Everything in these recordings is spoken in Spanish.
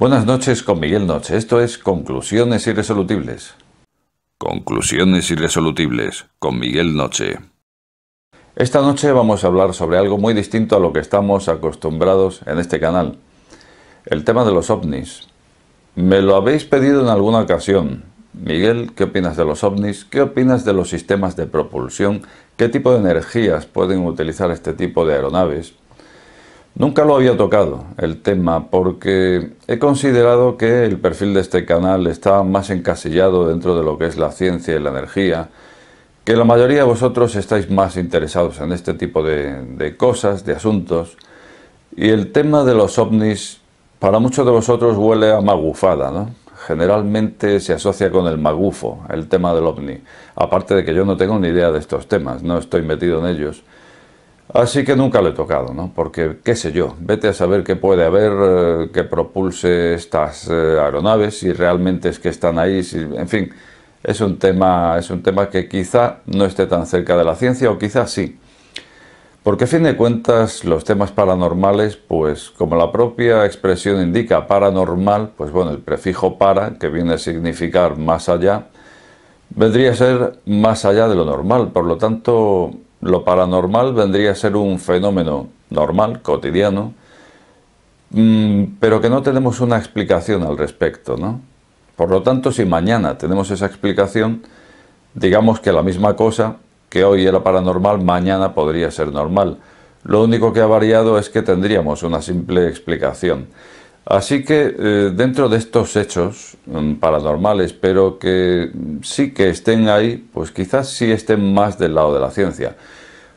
Buenas noches con Miguel Noche. Esto es Conclusiones Irresolutibles. Conclusiones Irresolutibles con Miguel Noche. Esta noche vamos a hablar sobre algo muy distinto a lo que estamos acostumbrados en este canal. El tema de los ovnis. Me lo habéis pedido en alguna ocasión. Miguel, ¿qué opinas de los ovnis? ¿Qué opinas de los sistemas de propulsión? ¿Qué tipo de energías pueden utilizar este tipo de aeronaves? Nunca lo había tocado el tema porque he considerado que el perfil de este canal está más encasillado dentro de lo que es la ciencia y la energía, que la mayoría de vosotros estáis más interesados en este tipo de, cosas, de asuntos, y el tema de los ovnis para muchos de vosotros huele a magufada, Generalmente se asocia con el magufo, el tema del ovni, aparte de que yo no tengo ni idea de estos temas, no estoy metido en ellos. Así que nunca le he tocado, ¿no? Porque, qué sé yo, vete a saber qué puede haber eh, que propulse estas eh, aeronaves, si realmente es que están ahí, si, en fin, es un, tema, es un tema que quizá no esté tan cerca de la ciencia, o quizá sí. Porque a fin de cuentas, los temas paranormales, pues como la propia expresión indica, paranormal, pues bueno, el prefijo para, que viene a significar más allá, vendría a ser más allá de lo normal, por lo tanto lo paranormal vendría a ser un fenómeno normal, cotidiano, mm, pero que no tenemos una explicación al respecto, ¿no? Por lo tanto, si mañana tenemos esa explicación, digamos que la misma cosa que hoy era paranormal, mañana podría ser normal. Lo único que ha variado es que tendríamos una simple explicación. Así que eh, dentro de estos hechos mm, paranormales, pero que sí que estén ahí, pues quizás sí estén más del lado de la ciencia.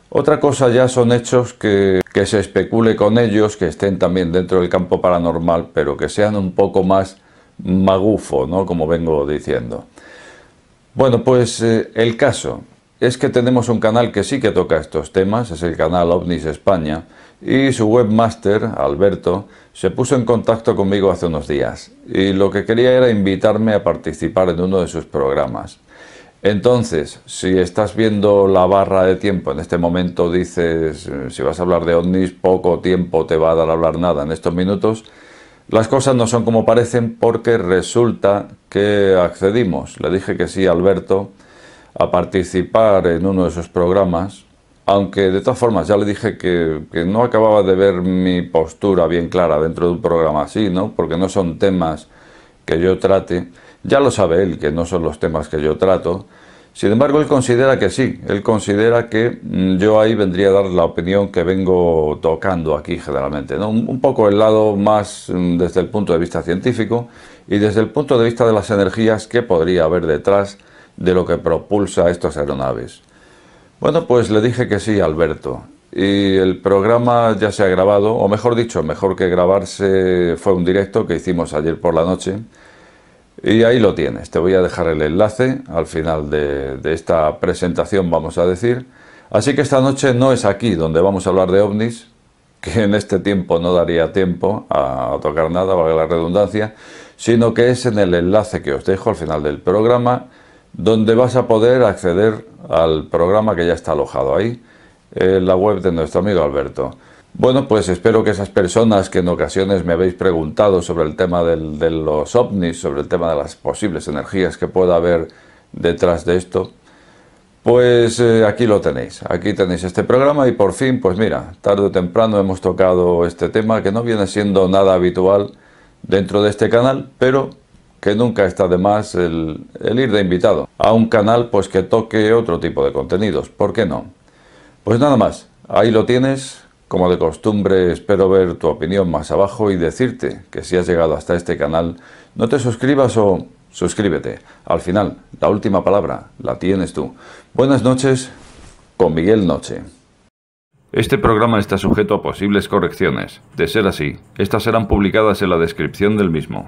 Otra cosa ya son hechos que, que se especule con ellos, que estén también dentro del campo paranormal, pero que sean un poco más magufo, ¿no? Como vengo diciendo. Bueno, pues eh, el caso es que tenemos un canal que sí que toca estos temas, es el canal OVNIS España, y su webmaster, Alberto, se puso en contacto conmigo hace unos días, y lo que quería era invitarme a participar en uno de sus programas. Entonces, si estás viendo la barra de tiempo, en este momento dices, si vas a hablar de ovnis, poco tiempo te va a dar a hablar nada en estos minutos, las cosas no son como parecen porque resulta que accedimos. Le dije que sí a Alberto, a participar en uno de esos programas, aunque de todas formas ya le dije que, no acababa de ver mi postura bien clara dentro de un programa así, ¿no? Porque no son temas que yo trate. Ya lo sabe él, que no son los temas que yo trato. Sin embargo, él considera que sí, él considera que mm, yo ahí vendría a dar la opinión que vengo tocando aquí generalmente, un poco el lado más mm, desde el punto de vista científico y desde el punto de vista de las energías que podría haber detrás de lo que propulsa estas aeronaves. Bueno, pues le dije que sí, Alberto. Y el programa ya se ha grabado, o mejor dicho, mejor que grabarse fue un directo que hicimos ayer por la noche. Y ahí lo tienes, te voy a dejar el enlace al final de, de esta presentación, vamos a decir. Así que esta noche no es aquí donde vamos a hablar de ovnis, que en este tiempo no daría tiempo a tocar nada, valga la redundancia, sino que es en el enlace que os dejo al final del programa donde vas a poder acceder al programa que ya está alojado ahí, en eh, la web de nuestro amigo Alberto. Bueno, pues espero que esas personas que en ocasiones me habéis preguntado sobre el tema de los ovnis, sobre el tema de las posibles energías que pueda haber detrás de esto, pues eh, aquí lo tenéis, aquí tenéis este programa y por fin, pues mira, tarde o temprano hemos tocado este tema que no viene siendo nada habitual dentro de este canal, pero que nunca está de más el, ir de invitado a un canal pues que toque otro tipo de contenidos, ¿por qué no? Pues nada más, ahí lo tienes, como de costumbre espero ver tu opinión más abajo y decirte que si has llegado hasta este canal no te suscribas o suscríbete, al final la última palabra la tienes tú. Buenas noches con Miguel Noche. Este programa está sujeto a posibles correcciones. De ser así, estas serán publicadas en la descripción del mismo.